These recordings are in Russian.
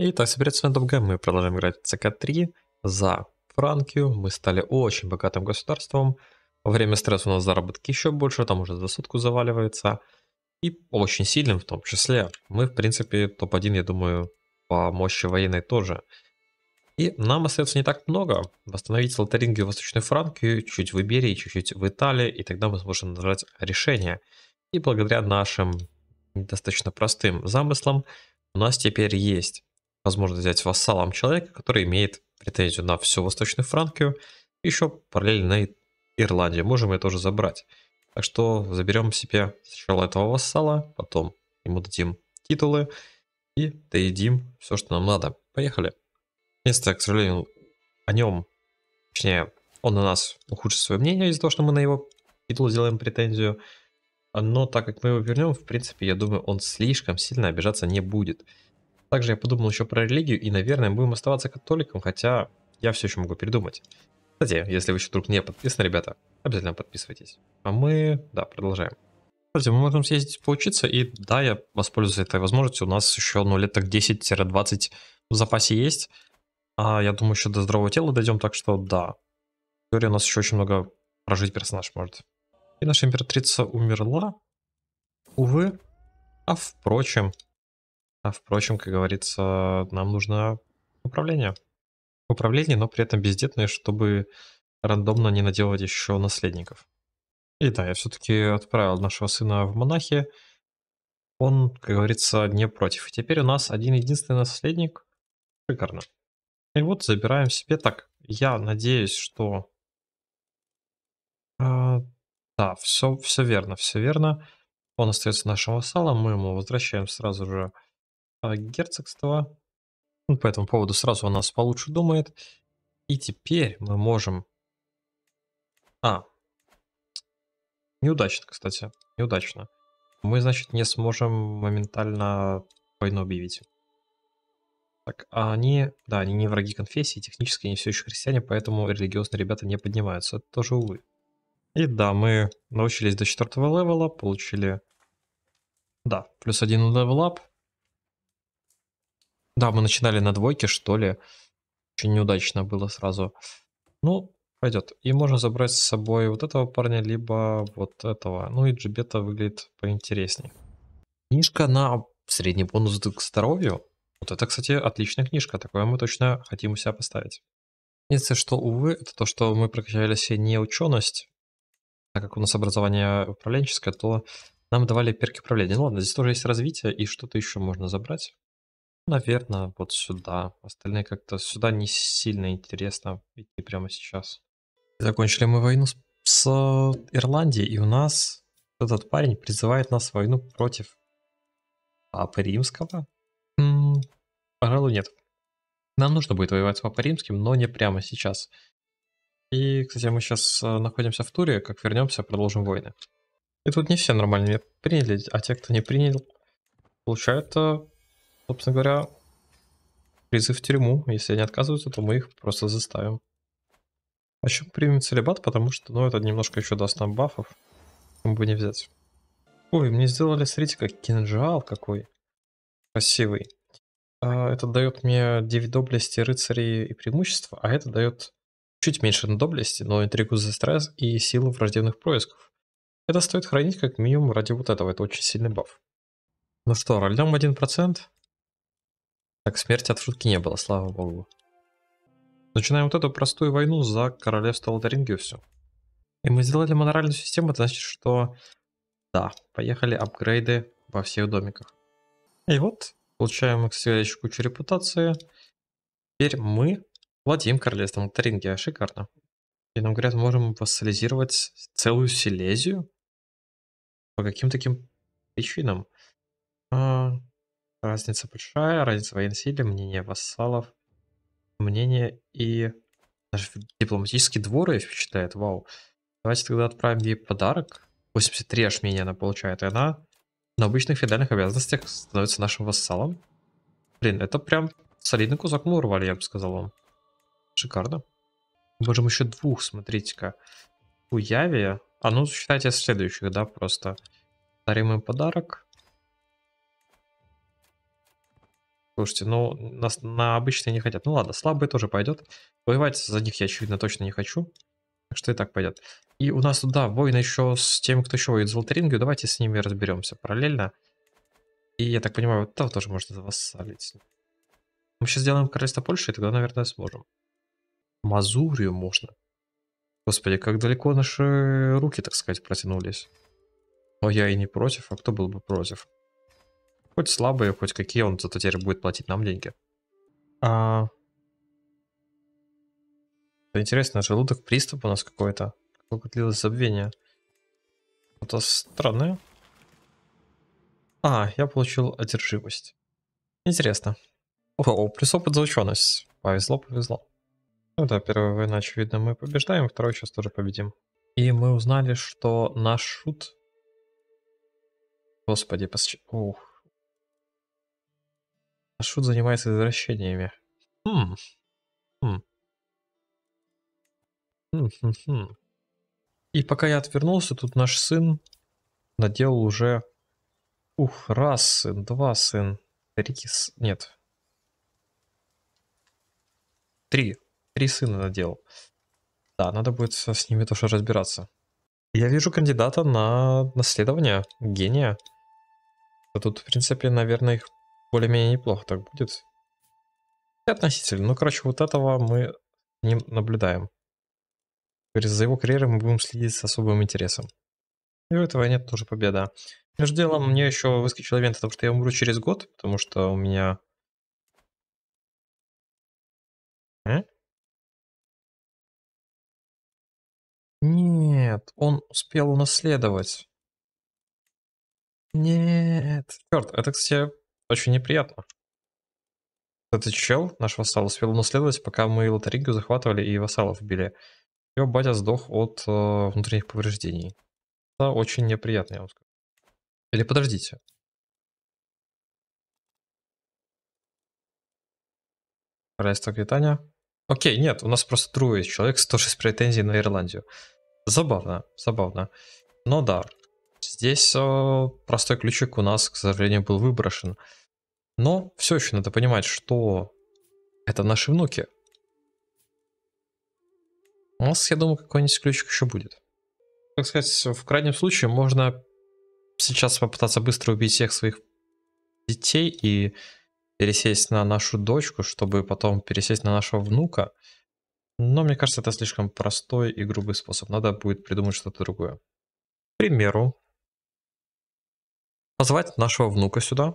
Итак, с процентом Г мы продолжаем играть ЦК-3 за Франкию. Мы стали очень богатым государством. Во время стресса у нас заработки еще больше, там уже за сутку заваливается. И очень сильным в том числе. Мы, в принципе, топ-1, я думаю, по мощи военной тоже. И нам остается не так много. Восстановить Лотарингию и Восточную Франкию, чуть в Иберии, чуть-чуть в Италии, и тогда мы сможем нажать решение. И благодаря нашим достаточно простым замыслам у нас теперь есть возможно взять вассалом человека, который имеет претензию на всю Восточную Франкию, еще параллельно на Ирландию. Можем ее тоже забрать. Так что заберем себе сначала этого вассала, потом ему дадим титулы и доедим все, что нам надо. Поехали. Место, к сожалению, о нем, точнее, он на нас ухудшит свое мнение из-за того, что мы на его титул сделаем претензию. Но так как мы его вернем, в принципе, я думаю, он слишком сильно обижаться не будет. Также я подумал еще про религию и, наверное, будем оставаться католиком, хотя я все еще могу передумать. Кстати, если вы еще вдруг не подписаны, ребята, обязательно подписывайтесь. А мы, да, продолжаем. Кстати, мы можем съездить поучиться, и да, я воспользуюсь этой возможностью. У нас еще, ну, лет так 10-20 в запасе есть. А я думаю, еще до здорового тела дойдем, так что да. В теории у нас еще очень много прожить персонаж может. И наша императрица умерла. Увы. А впрочем, а впрочем, как говорится, нам нужно управление. Управление, но при этом бездетное, чтобы рандомно не наделать еще наследников. И да, я все-таки отправил нашего сына в монахи. Он, как говорится, не против. И теперь у нас один единственный наследник. Шикарно. И вот забираем себе. Так, я надеюсь, что... А, да, все, все верно, все верно. Он остается нашим вассалом, мы ему возвращаем сразу же а, герцогство. Ну, по этому поводу сразу у нас получше думает. И теперь мы можем... А. Неудачно, кстати. Неудачно. Мы, значит, не сможем моментально войну объявить. Так, а они... Да, они не враги конфессии, технически они все еще христиане, поэтому религиозные ребята не поднимаются. Это тоже, увы. И да, мы научились до четвертого левела, получили... Да, плюс один левелап. Да, мы начинали на двойке, что ли. Очень неудачно было сразу. Ну, пойдет. И можно забрать с собой вот этого парня, либо вот этого. Ну и джибета выглядит поинтересней. Книжка на средний бонус к здоровью. Вот это, кстати, отличная книжка. Такое мы точно хотим у себя поставить. Единственное, что, увы, это то, что мы прокачали себе не ученость. Так как у нас образование управленческое, то нам давали перки управления. Ну ладно, здесь тоже есть развитие, и что-то еще можно забрать. Наверное, вот сюда. Остальные как-то сюда не сильно интересно идти прямо сейчас. Закончили мы войну с, с Ирландией, и у нас этот парень призывает нас в войну против Папы Римского. М -м, пожалуй, нет. Нам нужно будет воевать с Папой Римским, но не прямо сейчас. И, кстати, мы сейчас э, находимся в туре, как вернемся, продолжим войны. И тут не все нормальные приняли, а те, кто не принял, получают э, Собственно говоря, призыв в тюрьму. Если они отказываются, то мы их просто заставим. А еще примем целебат, потому что, ну, это немножко еще даст нам бафов. Мы бы не взять. Ой, мне сделали, смотрите, как кинжал какой красивый. А, это дает мне 9 доблести, рыцарей и преимущества, а это дает чуть меньше на доблести, но интригу за стресс и силу враждебных происков. Это стоит хранить как минимум ради вот этого, это очень сильный баф. Ну что, рольдам 1%. Так, смерти от шутки не было, слава богу. Начинаем вот эту простую войну за королевство Лотарингиусу. И мы сделали моноральную систему, это значит, что... Да, поехали апгрейды во всех домиках. И вот, получаем следующую кучу репутации. Теперь мы владеем королевством Лотарингия, а, шикарно. И нам говорят, можем вассализировать целую Силезию? По каким таким причинам? А, Разница большая, разница военной силы, мнение вассалов, мнение и даже дипломатические дворы впечатляет, вау. Давайте тогда отправим ей подарок. 83 аж мнения она получает, и она на обычных федеральных обязанностях становится нашим вассалом. Блин, это прям солидный кусок мы урвали, я бы сказал вам. Шикарно. Мы можем еще двух, смотрите-ка. У Яви, А ну, считайте следующих, да, просто. Дарим им подарок. Слушайте, ну, нас на обычные не хотят. Ну ладно, слабые тоже пойдет. Воевать за них я, очевидно, точно не хочу. Так что и так пойдет. И у нас туда войны еще с теми, кто еще воюет с Волтерингой. Давайте с ними разберемся параллельно. И я так понимаю, вот там тоже можно вассалить. Мы сейчас сделаем королевство Польши, и тогда, наверное, сможем. Мазурию можно. Господи, как далеко наши руки, так сказать, протянулись. Но я и не против, а кто был бы против? Хоть слабые, хоть какие, он зато теперь будет платить нам деньги. А... Интересно, желудок приступ у нас какой-то. Сколько длилось забвение? Это странное. А, я получил одержимость. Интересно. О, плюс опыт за ученость. Повезло, повезло. Ну да, первая война, очевидно, мы побеждаем, второй сейчас тоже победим. И мы узнали, что наш шут... Господи, пос... Ух. А Шут занимается извращениями. Хм. Хм. Хм, хм, хм. И пока я отвернулся, тут наш сын наделал уже... Ух, раз сын, два сын, три... Нет. Три. Три сына наделал. Да, надо будет с ними тоже разбираться. Я вижу кандидата на наследование гения. А тут, в принципе, наверное, их более-менее неплохо так будет. Относительно. Ну, короче, вот этого мы не наблюдаем. За его карьерой мы будем следить с особым интересом. И у этого нет тоже победа. Между делом, мне еще выскочил ивент, потому что я умру через год, потому что у меня... Э? Нет, он успел унаследовать. Нет. Черт, это, кстати, очень неприятно. Этот чел, наш вассал, успел унаследовать, пока мы Лотаригу захватывали и вассалов били. Его батя сдох от э, внутренних повреждений. Это очень неприятно, я вам скажу. Или подождите. Королевство Квитания. Окей, нет, у нас просто трое человек, 106 претензий на Ирландию. Забавно, забавно. Но да, Здесь э, простой ключик у нас, к сожалению, был выброшен. Но все еще надо понимать, что это наши внуки. У нас, я думаю, какой-нибудь ключик еще будет. Так сказать, в крайнем случае можно сейчас попытаться быстро убить всех своих детей и пересесть на нашу дочку, чтобы потом пересесть на нашего внука. Но мне кажется, это слишком простой и грубый способ. Надо будет придумать что-то другое. К примеру, позвать нашего внука сюда.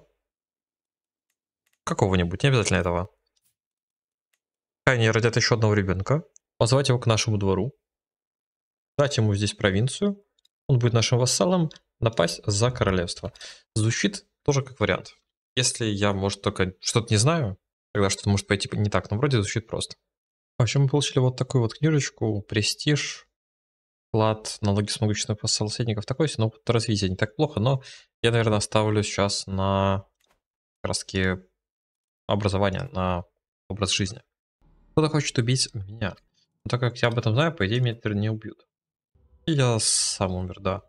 Какого-нибудь, не обязательно этого. Пускай они родят еще одного ребенка. Позвать его к нашему двору. Дать ему здесь провинцию. Он будет нашим вассалом. Напасть за королевство. Звучит тоже как вариант. Если я, может, только что-то не знаю, тогда что-то может пойти не так, но вроде звучит просто. В общем, мы получили вот такую вот книжечку «Престиж», вклад, налоги смогущих соседников такой, но ну, опыт развития не так плохо, но я, наверное, оставлю сейчас на краски раз образование, на образ жизни. Кто-то хочет убить меня. Но так как я об этом знаю, по идее, меня теперь не убьют. И я сам умер, да.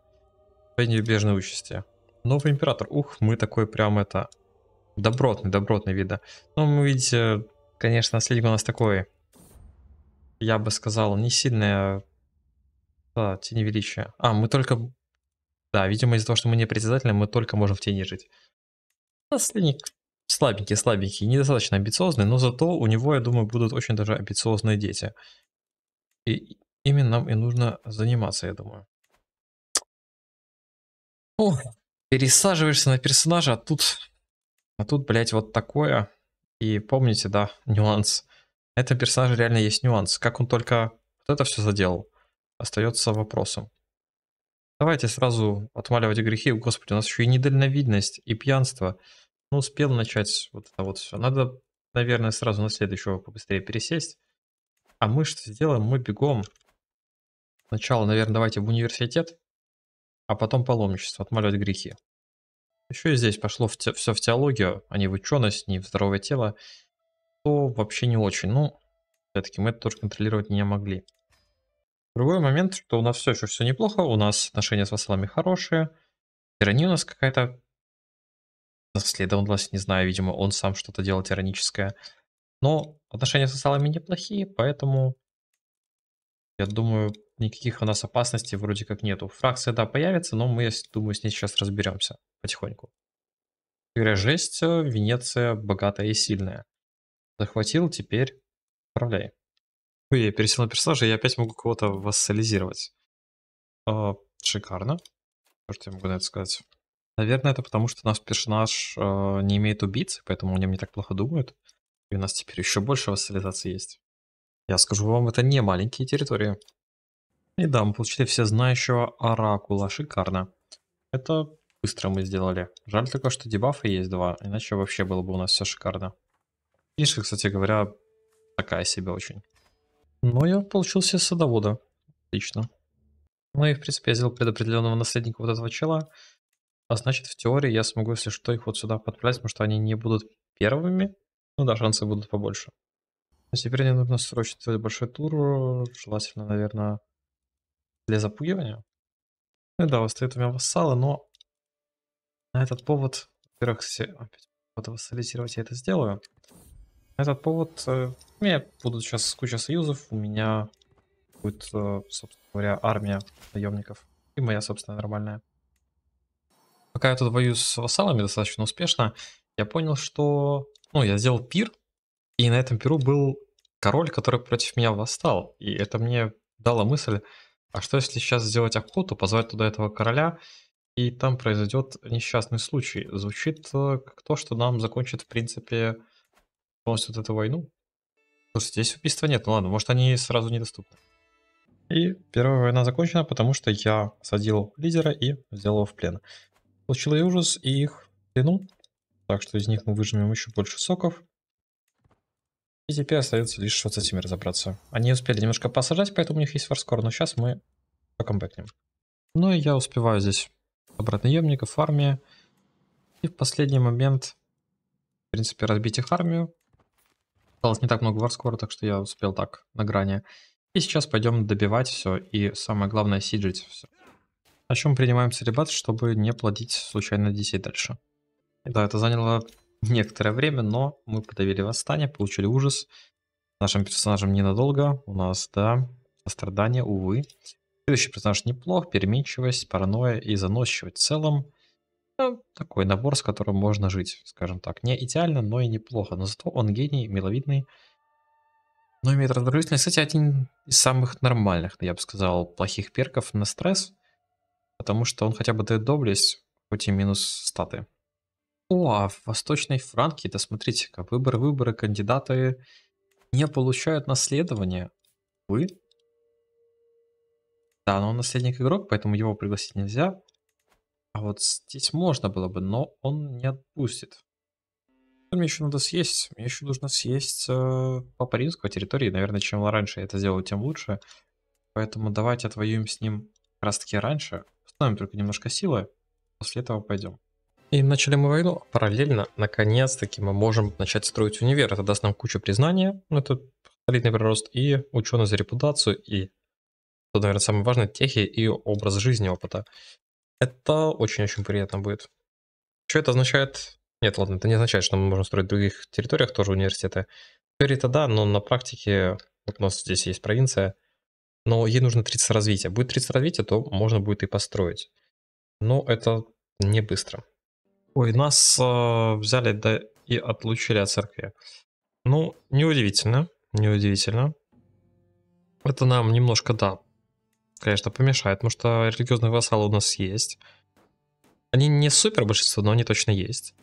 По неизбежной участи. Новый император. Ух, мы такой прям это... Добротный, добротный вида. Но ну, мы видите, конечно, наследник у нас такой, я бы сказал, не сильная а, тени величия. А, мы только... Да, видимо, из-за того, что мы не председатели, мы только можем в тени жить. Наследник слабенький, слабенький, недостаточно амбициозный, но зато у него, я думаю, будут очень даже амбициозные дети. И именно нам и нужно заниматься, я думаю. О, пересаживаешься на персонажа, а тут... А тут, блядь, вот такое. И помните, да, нюанс. Это персонаж реально есть нюанс. Как он только вот это все заделал остается вопросом. Давайте сразу отмаливать грехи. Господи, у нас еще и недальновидность, и пьянство. Ну, успел начать вот это вот все. Надо, наверное, сразу на следующего побыстрее пересесть. А мы что сделаем? Мы бегом. Сначала, наверное, давайте в университет, а потом паломничество, отмаливать грехи. Еще и здесь пошло в те, все в теологию, а не в ученость, не в здоровое тело. То вообще не очень. Ну, все-таки мы это тоже контролировать не могли. Другой момент, что у нас все еще все неплохо, у нас отношения с вассалами хорошие. Тирания у нас какая-то наследовалась, не знаю, видимо, он сам что-то делал тираническое. Но отношения с вассалами неплохие, поэтому я думаю, никаких у нас опасностей вроде как нету. Фракция, да, появится, но мы, я думаю, с ней сейчас разберемся потихоньку. Говоря, жесть, э, Венеция богатая и сильная. Захватил, теперь управляй. Ну, я пересел на персонажа, я опять могу кого-то вассализировать. А, шикарно. Что я могу на это сказать? Наверное, это потому, что наш персонаж а, не имеет убийцы, поэтому о нем не так плохо думают. И у нас теперь еще больше вассализации есть. Я скажу вам, это не маленькие территории. И да, мы получили все знающего оракула. Шикарно. Это быстро мы сделали. Жаль только, что дебафы есть два, иначе вообще было бы у нас все шикарно. Фишка, кстати говоря, такая себе очень. Ну, я получился садовода. Отлично. Ну и, в принципе, я сделал предопределенного наследника вот этого чела. А значит, в теории я смогу, если что, их вот сюда подправить, потому что они не будут первыми. Ну да, шансы будут побольше. А теперь мне нужно срочно сделать большой тур. Желательно, наверное, для запугивания. Ну да, восстают у меня вассалы, но на этот повод, во-первых, все опять вот вассализировать, я это сделаю этот повод э, у меня будут сейчас куча союзов, у меня будет, э, собственно говоря, армия наемников и моя, собственно, нормальная. Пока я тут воюю с вассалами достаточно успешно, я понял, что... Ну, я сделал пир, и на этом пиру был король, который против меня восстал. И это мне дало мысль, а что если сейчас сделать охоту, позвать туда этого короля, и там произойдет несчастный случай? Звучит э, как то, что нам закончит, в принципе, полностью от эту войну. Слушай, здесь убийства нет. Ну ладно, может они сразу недоступны. И первая война закончена, потому что я садил лидера и взял его в плен. Получил и ужас, и их плену. Так что из них мы выжмем еще больше соков. И теперь остается лишь вот с этими разобраться. Они успели немножко посажать, поэтому у них есть фарскор, но сейчас мы покомбэкнем. Ну и я успеваю здесь собрать наемников, армия. И в последний момент, в принципе, разбить их армию. Осталось не так много варскора, так что я успел так, на грани. И сейчас пойдем добивать все, и самое главное сиджить все. На чем принимаем серебат, чтобы не плодить случайно детей дальше. Да, это заняло некоторое время, но мы подавили восстание, получили ужас. Нашим персонажам ненадолго, у нас, да, страдания, увы. Следующий персонаж неплох, переменчивость, паранойя и заносчивость в целом такой набор, с которым можно жить, скажем так. Не идеально, но и неплохо, но зато он гений, миловидный, но имеет раздражительность. Кстати, один из самых нормальных, я бы сказал, плохих перков на стресс, потому что он хотя бы дает доблесть, хоть и минус статы. О, а в Восточной Франке, да смотрите-ка, выборы, выборы кандидаты не получают наследование. Вы? Да, но он наследник игрок, поэтому его пригласить нельзя. А вот здесь можно было бы, но он не отпустит. Мне еще надо съесть. Мне еще нужно съесть э, Папа Римского территории. Наверное, чем раньше я это сделаю, тем лучше. Поэтому давайте отвоюем с ним как раз таки раньше. Установим только немножко силы. После этого пойдем. И начали мы войну. Параллельно, наконец-таки, мы можем начать строить универ. Это даст нам кучу признания. Ну, это солидный прирост и ученый за репутацию, и, что, наверное, самое важное, техи и образ жизни опыта. Это очень-очень приятно будет. Что это означает? Нет, ладно, это не означает, что мы можем строить в других территориях тоже университеты. Теперь это да, но на практике, вот у нас здесь есть провинция, но ей нужно 30 развития. Будет 30 развития, то можно будет и построить. Но это не быстро. Ой, нас э, взяли да и отлучили от церкви. Ну, неудивительно, неудивительно. Это нам немножко, да, конечно, помешает, потому что религиозные вассалы у нас есть. Они не супер большинство, но они точно есть.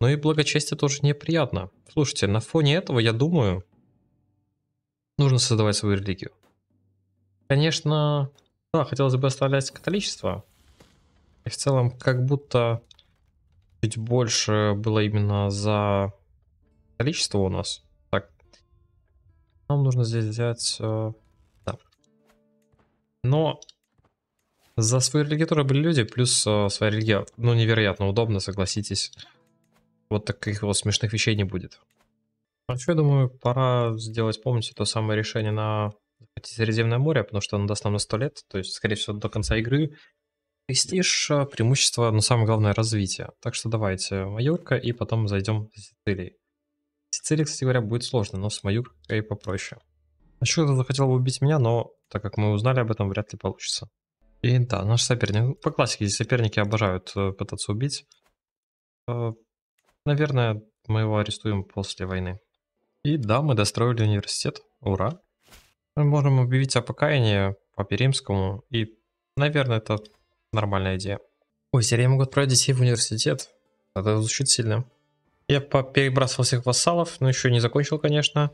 Но ну и благочестие тоже неприятно. Слушайте, на фоне этого, я думаю, нужно создавать свою религию. Конечно, да, хотелось бы оставлять католичество. И в целом, как будто чуть больше было именно за количество у нас. Так, нам нужно здесь взять... Э, но за свою религию тоже были люди, плюс э, своя религия, ну, невероятно удобно, согласитесь. Вот таких вот смешных вещей не будет. А что, я думаю, пора сделать, помните, то самое решение на Средиземное море, потому что оно даст нам на 100 лет, то есть, скорее всего, до конца игры Престиж, э, преимущество, но самое главное развитие. Так что давайте Майорка и потом зайдем в Сицилии. Сицилия, кстати говоря, будет сложно, но с Майоркой попроще. Еще а кто-то захотел бы убить меня, но так как мы узнали об этом, вряд ли получится. И да, наш соперник. Ну, по классике соперники обожают э, пытаться убить. Э, наверное, мы его арестуем после войны. И да, мы достроили университет. Ура. Мы можем объявить о покаянии по Перимскому. И, наверное, это нормальная идея. Ой, теперь я могу отправить детей в университет. Это звучит сильно. Я перебрасывал всех вассалов, но еще не закончил, конечно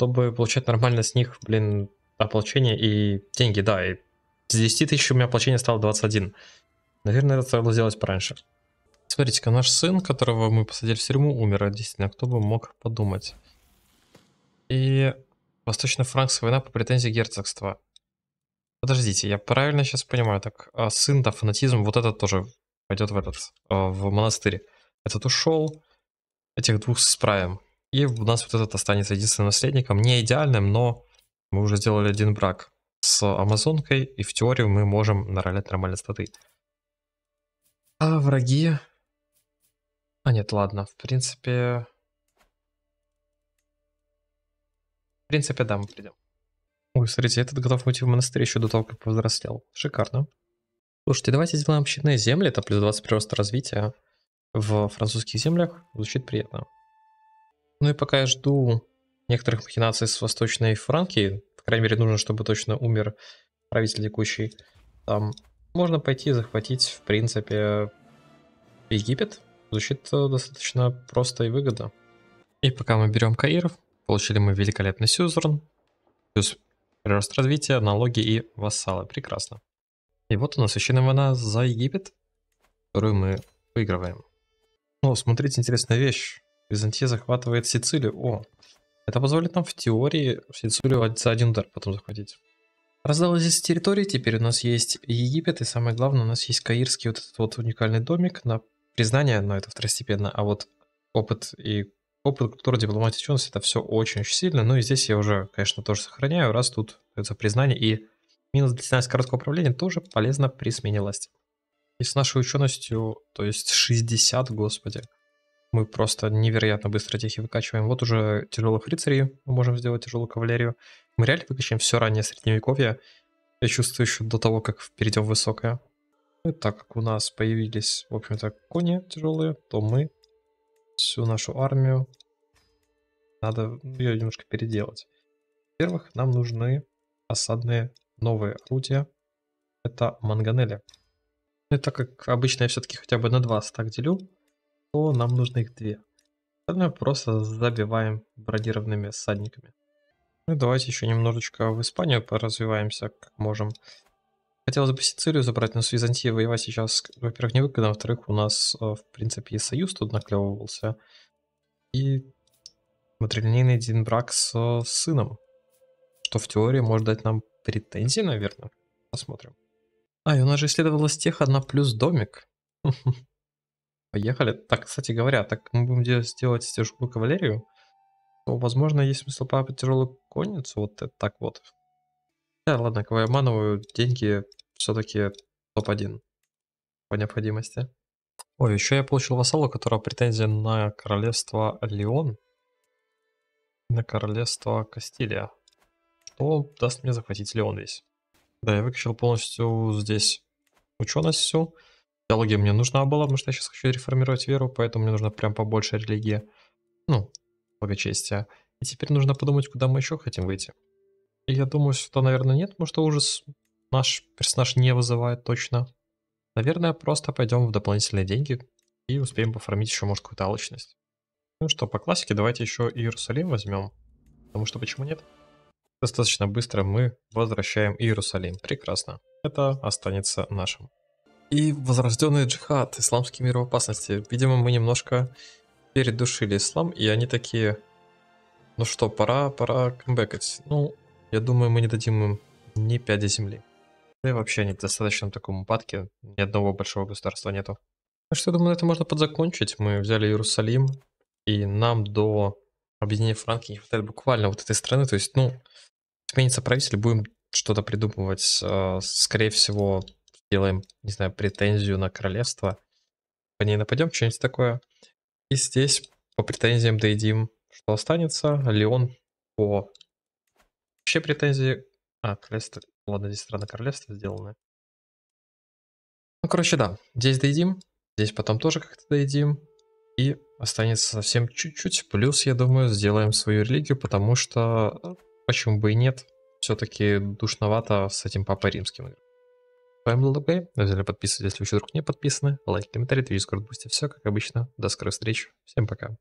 чтобы получать нормально с них, блин, оплачение и деньги, да, и с 10 тысяч у меня оплачение стало 21. Наверное, это стоило сделать пораньше. Смотрите-ка, наш сын, которого мы посадили в тюрьму, умер. Действительно, кто бы мог подумать. И восточно-франкская война по претензии герцогства. Подождите, я правильно сейчас понимаю, так а сын-то фанатизм, вот этот тоже пойдет в этот, а, в монастырь. Этот ушел, этих двух справим. И у нас вот этот останется единственным наследником, не идеальным, но мы уже сделали один брак с амазонкой, и в теории мы можем наралять нормальные статы. А враги... А нет, ладно, в принципе... В принципе, да, мы придем. Ой, смотрите, этот готов уйти в монастырь еще до того, как повзрослел. Шикарно. Слушайте, давайте сделаем щитные земли, это плюс 20 прироста развития в французских землях. Звучит приятно. Ну и пока я жду некоторых махинаций с Восточной Франки, по крайней мере нужно, чтобы точно умер правитель текущий, там можно пойти захватить, в принципе, Египет. Звучит э, достаточно просто и выгодно. И пока мы берем Каиров, получили мы великолепный Сюзерн, плюс прирост развития, налоги и вассалы. Прекрасно. И вот у нас священная война за Египет, которую мы выигрываем. Ну, смотрите, интересная вещь. Византия захватывает Сицилию. О, это позволит нам в теории Сицилию за один удар потом захватить. Раздалось здесь территории, теперь у нас есть Египет, и самое главное, у нас есть Каирский вот этот вот уникальный домик на признание, но это второстепенно, а вот опыт и опыт, культура, дипломатия, ученость, это все очень-очень сильно, ну и здесь я уже, конечно, тоже сохраняю, раз тут это признание, и минус длительность короткого управления тоже полезно при смене власти. И с нашей ученостью, то есть 60, господи, мы просто невероятно быстро техи выкачиваем. Вот уже тяжелых рыцарей мы можем сделать тяжелую кавалерию. Мы реально выкачаем все раннее средневековье. Я чувствую еще до того, как перейдем в высокое. И так как у нас появились, в общем-то, кони тяжелые, то мы всю нашу армию надо ее немножко переделать. Во-первых, нам нужны осадные новые орудия. Это манганели. И так как обычно я все-таки хотя бы на два стак делю, то нам нужно их две. Остальное просто забиваем бродированными садниками. Ну и давайте еще немножечко в Испанию поразвиваемся, как можем. Хотелось бы Сицилию забрать, но с Византией воевать сейчас, во-первых, не выгодно, во-вторых, у нас, э, в принципе, и союз тут наклевывался. И матрилинейный один брак с, с э, сыном, что в теории может дать нам претензии, наверное. Посмотрим. А, и у нас же исследовалась тех одна плюс домик. Поехали. Так, кстати говоря, так мы будем делать, сделать тяжелую кавалерию, то, возможно, есть смысл папа тяжелую конницу, вот это так вот. Да, ладно, кого я обманываю, деньги все-таки топ-1 по необходимости. Ой, еще я получил вассала, у которого претензия на королевство Леон, на королевство Кастилия, что даст мне захватить Леон весь. Да, я выкачал полностью здесь ученость всю, Теология мне нужна была, потому что я сейчас хочу реформировать веру, поэтому мне нужно прям побольше религии. Ну, благочестия. И теперь нужно подумать, куда мы еще хотим выйти. И я думаю, что наверное, нет, потому что ужас наш персонаж не вызывает точно. Наверное, просто пойдем в дополнительные деньги и успеем пофармить еще, может, какую-то алчность. Ну что, по классике давайте еще Иерусалим возьмем, потому что почему нет? Достаточно быстро мы возвращаем Иерусалим. Прекрасно. Это останется нашим и возрожденный джихад, исламский мир в опасности. Видимо, мы немножко передушили ислам, и они такие, ну что, пора, пора камбэкать. Ну, я думаю, мы не дадим им ни пяди земли. Да и вообще они в достаточном таком упадке, ни одного большого государства нету. Ну что, я думаю, это можно подзакончить. Мы взяли Иерусалим, и нам до объединения Франки не хватает буквально вот этой страны. То есть, ну, сменится правитель, будем что-то придумывать. Э, скорее всего, делаем, не знаю, претензию на королевство, по ней нападем, что-нибудь такое. И здесь по претензиям доедим, что останется. Леон по вообще претензии... А, королевство... Ладно, здесь страна королевства сделаны. Ну, короче, да. Здесь доедим. Здесь потом тоже как-то доедим. И останется совсем чуть-чуть. Плюс, я думаю, сделаем свою религию, потому что... Э, почему бы и нет? Все-таки душновато с этим папой римским играть понравилось логай. Обязательно подписывайтесь, если вы еще вдруг не подписаны. Лайк, комментарий, твич, дискорд, бусти. Все как обычно. До скорых встреч. Всем пока.